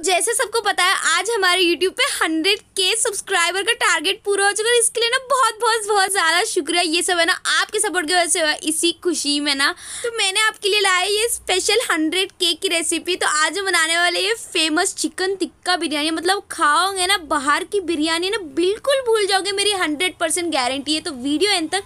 मतलब जैसे सबको पता है आज हमारे यूट्यूब पे हंड्रेड के सब्सक्राइबर का टारगेट पूरा हो चुका है इसके लिए ना बहुत बहुत बहुत ज़्यादा शुक्रिया ये सब है ना आपके सपोर्ट की वजह से हुआ इसी खुशी में ना तो मैंने आपके लिए लाया ये स्पेशल हंड्रेड के की रेसिपी तो आज हम बनाने वाले ये फेमस चिकन टिक्का बिरयानी मतलब खाओगे ना बाहर की बिरयानी ना बिल्कुल भूल जाओगे मेरी हंड्रेड गारंटी है तो वीडियो एंड तक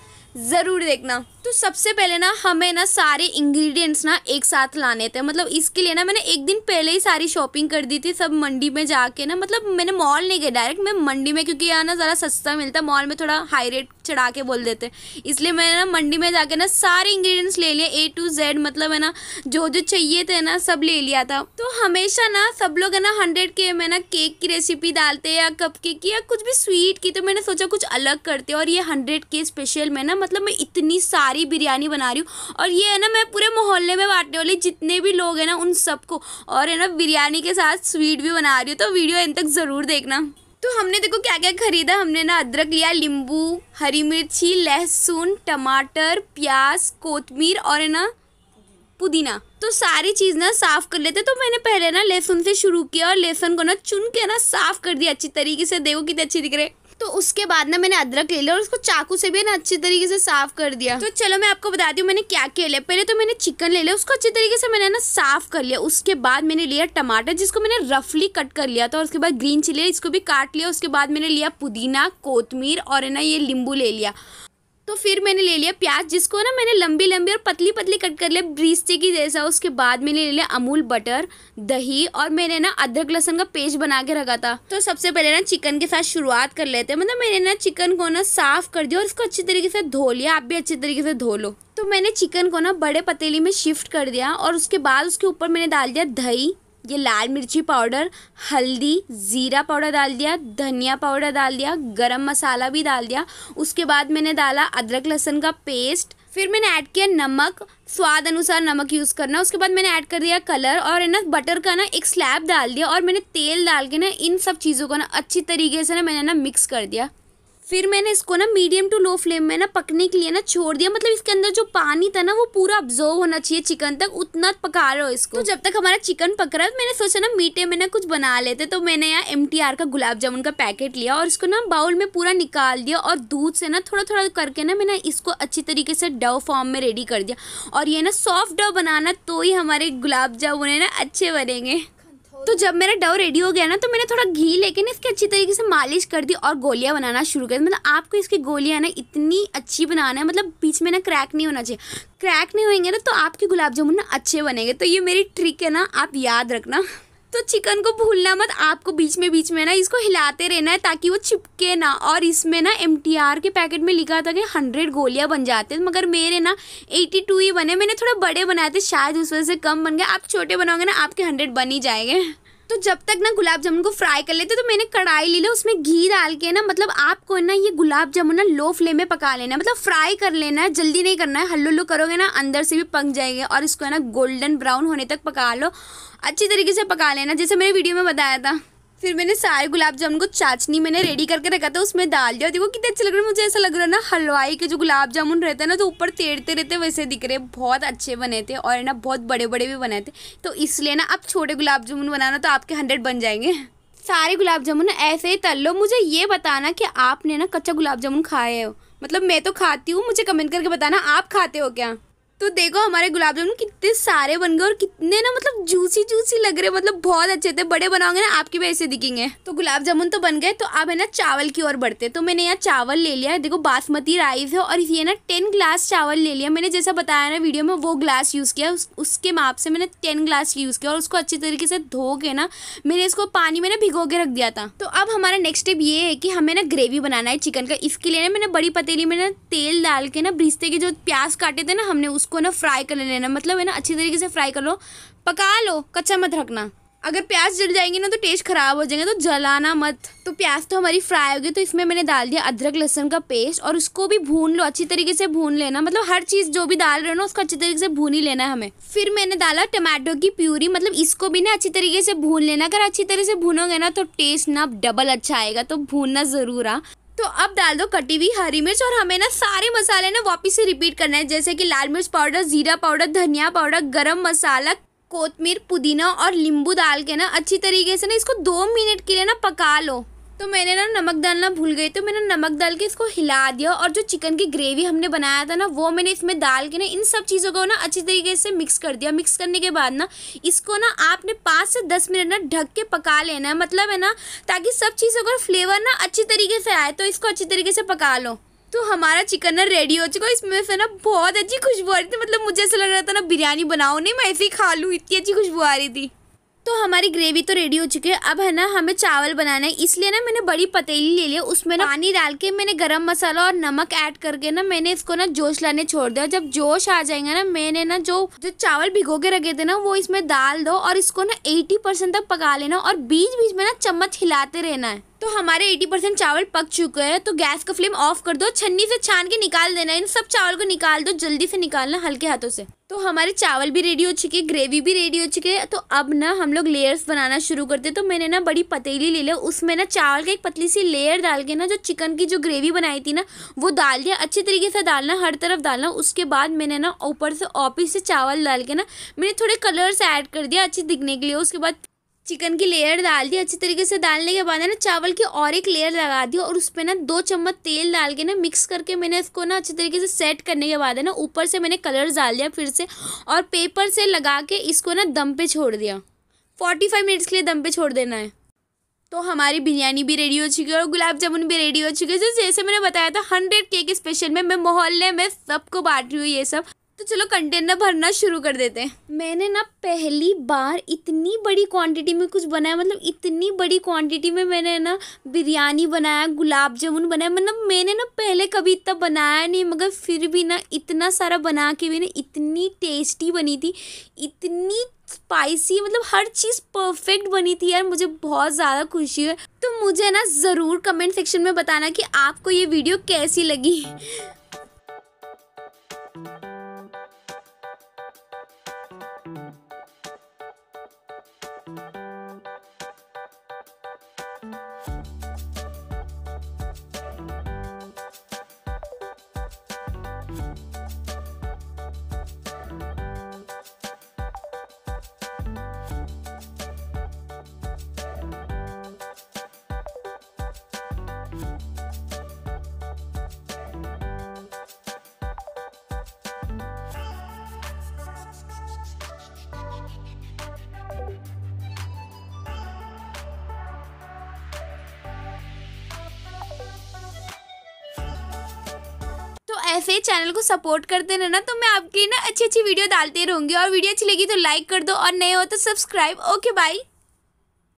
ज़रूर देखना तो सबसे पहले ना हमें ना सारे इंग्रेडिएंट्स ना एक साथ लाने थे मतलब इसके लिए ना मैंने एक दिन पहले ही सारी शॉपिंग कर दी थी सब मंडी में जाके ना मतलब मैंने मॉल नहीं गए डायरेक्ट मैं मंडी में क्योंकि यहाँ ना ज़रा सस्ता मिलता है मॉल में थोड़ा हाई रेट चढ़ा के बोल देते इसलिए मैंने ना मंडी में जाके ना सारे इंग्रीडियंट्स ले लिए ए टू जेड मतलब है ना जो जो चाहिए थे ना सब ले लिया था तो हमेशा ना सब लोग है ना हंड्रेड के में ना केक की रेसिपी डालते या कप की या कुछ भी स्वीट की तो मैंने सोचा कुछ अलग करते और ये हंड्रेड के स्पेशल में ना मतलब मैं इतनी सारी सारी बिरयानी बना रही हूँ और ये है ना मैं पूरे मोहल्ले में बांटने वाली जितने भी लोग हैं ना उन सबको और है ना बिरयानी के साथ स्वीट भी बना रही हूँ तो वीडियो इन तक ज़रूर देखना तो हमने देखो क्या क्या खरीदा हमने ना अदरक लिया नींबू हरी मिर्ची लहसुन टमाटर प्याज कोतमीर और है ना पुदीना तो सारी चीज़ ना साफ़ कर लेते तो मैंने पहले ना लहसुन से शुरू किया और लहसुन को ना चुन के ना साफ़ कर दिया अच्छी तरीके से देखो कितने अच्छे दिख रहे तो उसके बाद ना मैंने अदरक ले लिया और उसको चाकू से भी ना अच्छी तरीके से साफ कर दिया तो चलो मैं आपको बता दूँ मैंने क्या क्या लिया पहले तो मैंने चिकन ले लिया उसको अच्छी तरीके से मैंने ना साफ कर लिया उसके बाद मैंने लिया टमाटर जिसको मैंने रफली कट कर लिया था और उसके बाद ग्रीन चिली इसको भी काट लिया उसके बाद मैंने लिया पुदीना कोतमीर और ना ये नींबू ले लिया तो फिर मैंने ले लिया प्याज जिसको ना मैंने लंबी लंबी और पतली पतली कट कर लिया ब्रीस्टे की जैसा उसके बाद मैंने ले लिया अमूल बटर दही और मैंने ना अदरक लहसन का पेस्ट बना के रखा था तो सबसे पहले ना चिकन के साथ शुरुआत कर लेते हैं मतलब मैंने ना चिकन को ना साफ कर दिया और उसको अच्छी तरीके से धो लिया आप भी अच्छी तरीके से धो लो तो मैंने चिकन को ना बड़े पतीली में शिफ्ट कर दिया और उसके बाद उसके ऊपर मैंने डाल दिया दही ये लाल मिर्ची पाउडर हल्दी ज़ीरा पाउडर डाल दिया धनिया पाउडर डाल दिया गरम मसाला भी डाल दिया उसके बाद मैंने डाला अदरक लहसुन का पेस्ट फिर मैंने ऐड किया नमक स्वाद अनुसार नमक यूज़ करना उसके बाद मैंने ऐड कर दिया कलर और है ना बटर का ना एक स्लैब डाल दिया और मैंने तेल डाल के ना इन सब चीज़ों को ना अच्छी तरीके से ना मैंने ना मिक्स कर दिया फिर मैंने इसको ना मीडियम टू लो फ्लेम में ना पकने के लिए ना छोड़ दिया मतलब इसके अंदर जो पानी था ना वो पूरा अब्जॉर्व होना चाहिए चिकन तक उतना पका रहे हो इसको तो जब तक हमारा चिकन पक रहा है मैंने सोचा ना मीठे में ना कुछ बना लेते तो मैंने यहाँ एम का गुलाब जामुन का पैकेट लिया और इसको ना बाउल में पूरा निकाल दिया और दूध से ना थोड़ा थोड़ा करके ना मैंने इसको अच्छी तरीके से डव फॉर्म में रेडी कर दिया और ये ना सॉफ्ट डव बनाना तो ही हमारे गुलाब जामुन है ना अच्छे बनेंगे तो जब मेरा डव रेडी हो गया ना तो मैंने थोड़ा घी लेके ना इसकी अच्छी तरीके से मालिश कर दी और गोलियाँ बनाना शुरू कर दी मतलब आपको इसकी गोलियाँ ना इतनी अच्छी बनाना है मतलब बीच में ना क्रैक नहीं होना चाहिए क्रैक नहीं होंगे ना तो आपके गुलाब जामुन ना अच्छे बनेंगे तो ये मेरी ट्रिक है ना आप याद रखना तो चिकन को भूलना मत आपको बीच में बीच में ना इसको हिलाते रहना है ताकि वो चिपके ना और इसमें ना एम के पैकेट में लिखा था कि हंड्रेड गोलियाँ बन जाते हैं मगर मेरे ना एटी ही बने मैंने थोड़ा बड़े बनाए थे शायद उस वजह से कम बन गए आप छोटे बनाओगे ना आपके हंड्रेड बन ही जाएंगे तो जब तक ना गुलाब जामुन को फ्राई कर लेते तो मैंने कढ़ाई ले लो उसमें घी डाल के ना मतलब आपको ना ये गुलाब जामुन ना लो फ्लेम में पका लेना मतलब फ्राई कर लेना है जल्दी नहीं करना है हल्लू हल्लू करोगे ना अंदर से भी पक जाएंगे और इसको है ना गोल्डन ब्राउन होने तक पका लो अच्छी तरीके से पका लेना जैसे मैंने वीडियो में बताया था फिर मैंने सारे गुलाब जामुन को चाचनी मैंने रेडी करके रखा था उसमें डाल दिया देखो कितने अच्छे लग रहे हैं मुझे ऐसा लग रहा है ना हलवाई के जो गुलाब जामुन रहते हैं ना तो ऊपर तैरते रहते वैसे दिख रहे बहुत अच्छे बने थे और ना बहुत बड़े बड़े भी बने थे तो इसलिए ना आप छोटे गुलाब जामुन बनाना तो आपके हंड्रेड बन जाएंगे सारे गुलाब जामुन ऐसे ही तल लो मुझे ये बताना कि आपने ना कच्चा गुलाब जामुन खाए हो मतलब मैं तो खाती हूँ मुझे कमेंट करके बताना आप खाते हो क्या तो देखो हमारे गुलाब जामुन कितने सारे बन गए और कितने ना मतलब जूसी जूसी लग रहे मतलब बहुत अच्छे थे बड़े बनाओगे ना आपके भी ऐसे दिखेंगे तो गुलाब जामुन तो बन गए तो अब है ना चावल की ओर बढ़ते तो मैंने यहाँ चावल ले लिया है देखो बासमती राइस है और ये ना टेन ग्लास चावल ले लिया मैंने जैसा बताया ना वीडियो में वो ग्लास यूज़ किया उसके माप से मैंने टेन ग्लास यूज़ किया और उसको अच्छी तरीके से धो के ना मैंने इसको पानी में ना भिगो के रख दिया था तो अब हमारा नेक्स्ट स्टेप ये है कि हमें ना ग्रेवी बनाना है चिकन का इसके लिए ना मैंने बड़ी पतीली में ना तेल डाल के ना ब्रिस्ते के जो प्याज काटे थे ना हमने उसको इसको ना फ्राई कर लेना मतलब है ना अच्छी तरीके से फ्राई कर लो पका लो कच्चा मत रखना अगर प्याज जल जाएंगे ना तो टेस्ट ख़राब हो जाएंगे तो जलाना मत तो प्याज तो हमारी फ्राई होगी तो इसमें मैंने डाल दिया अदरक लहसुन का पेस्ट और उसको भी भून लो अच्छी तरीके से भून लेना मतलब हर चीज़ जो भी डाल रहे हो ना उसको अच्छी तरीके से भून ही लेना है हमें फिर मैंने डाला टमाटो की प्यूरी मतलब इसको भी ना अच्छी तरीके से भून लेना अगर अच्छी तरह से भूनोगे ना तो टेस्ट ना डबल अच्छा आएगा तो भूनना ज़रूर आ हाँ। तो अब डाल दो कटी हुई हरी मिर्च और हमें ना सारे मसाले ना वापस से रिपीट करना है जैसे कि लाल मिर्च पाउडर ज़ीरा पाउडर धनिया पाउडर गरम मसाला कोतमीर पुदीना और नींबू डाल के ना अच्छी तरीके से ना इसको दो मिनट के लिए ना पका लो तो मैंने ना नमक डालना भूल गई तो मैंने नमक डाल के इसको हिला दिया और जो चिकन की ग्रेवी हमने बनाया था ना वो मैंने इसमें डाल के ना इन सब चीज़ों को ना अच्छी तरीके से मिक्स कर दिया मिक्स करने के बाद ना इसको ना आपने पाँच से दस मिनट ना ढक के पका लेना है मतलब है ना ताकि सब चीज़ों का फ्लेवर ना अच्छी तरीके से आए तो इसको अच्छी तरीके से पका लो तो हमारा चिकन ना रेडी हो चुका इसमें से ना बहुत अच्छी खुशबू आ रही थी मतलब मुझे ऐसा लग रहा था ना बिरयानी बनाओ नहीं मैं ऐसे ही खा लूँ इतनी अच्छी खुशबू आ रही थी तो हमारी ग्रेवी तो रेडी हो चुकी है अब है ना हमें चावल बनाना है इसलिए ना मैंने बड़ी पतीली ले लिया उसमें ना पानी डाल के मैंने गरम मसाला और नमक ऐड करके ना मैंने इसको ना जोश लाने छोड़ दिया जब जोश आ जाएंगे ना मैंने ना जो जो चावल भिगो के रखे थे ना वो इसमें डाल दो और इसको ना एटी परसेंट तक पका लेना और बीच बीच में ना चम्मच हिलाते रहना है तो हमारे 80 परसेंट चावल पक चुके हैं तो गैस का फ्लेम ऑफ कर दो छन्नी से छान के निकाल देना इन सब चावल को निकाल दो जल्दी से निकालना हल्के हाथों से तो हमारे चावल भी रेडी हो चुके ग्रेवी भी रेडी हो चुके तो अब ना हम लोग लेयर्स बनाना शुरू करते तो मैंने ना बड़ी पतीली ले ली उसमें ना चावल का एक पतली सी लेयर डाल के ना जो चिकन की जो ग्रेवी बनाई थी ना वो डाल दिया अच्छे तरीके से डालना हर तरफ डालना उसके बाद मैंने ना ऊपर से ऑफिस से चावल डाल के ना मैंने थोड़े कलर्स ऐड कर दिया अच्छे दिखने के लिए उसके बाद चिकन की लेयर डाल दी अच्छी तरीके से डालने के बाद है ना चावल की और एक लेयर लगा दी और उस पर ना दो चम्मच तेल डाल के ना मिक्स करके मैंने इसको ना अच्छी तरीके से सेट करने के बाद है ना ऊपर से मैंने कलर डाल दिया फिर से और पेपर से लगा के इसको ना दम पे छोड़ दिया फोर्टी फाइव मिनट्स के लिए दम पे छोड़ देना है तो हमारी बिरयानी भी रेडी हो चुकी है और गुलाब जामुन भी रेडी हो चुकी है जैसे मैंने बताया था हंड्रेड केक स्पेशल में मैं मोहल्ले में सबको बांट रही हूँ ये सब तो चलो कंटेनर भरना शुरू कर देते हैं मैंने ना पहली बार इतनी बड़ी क्वांटिटी में कुछ बनाया मतलब इतनी बड़ी क्वांटिटी में मैंने ना बिरयानी बनाया गुलाब जामुन बनाया मतलब मैंने ना पहले कभी इतना बनाया नहीं मगर फिर भी ना इतना सारा बना के भी ना इतनी टेस्टी बनी थी इतनी स्पाइसी मतलब हर चीज़ परफेक्ट बनी थी यार मुझे बहुत ज़्यादा खुशी है तो मुझे ना ज़रूर कमेंट सेक्शन में बताना कि आपको ये वीडियो कैसी लगी ऐसे ही चैनल को सपोर्ट करते रहना तो मैं आपकी ना अच्छी अच्छी वीडियो डालते रहूँगी और वीडियो अच्छी लगी तो लाइक कर दो और नए हो तो सब्सक्राइब ओके बाई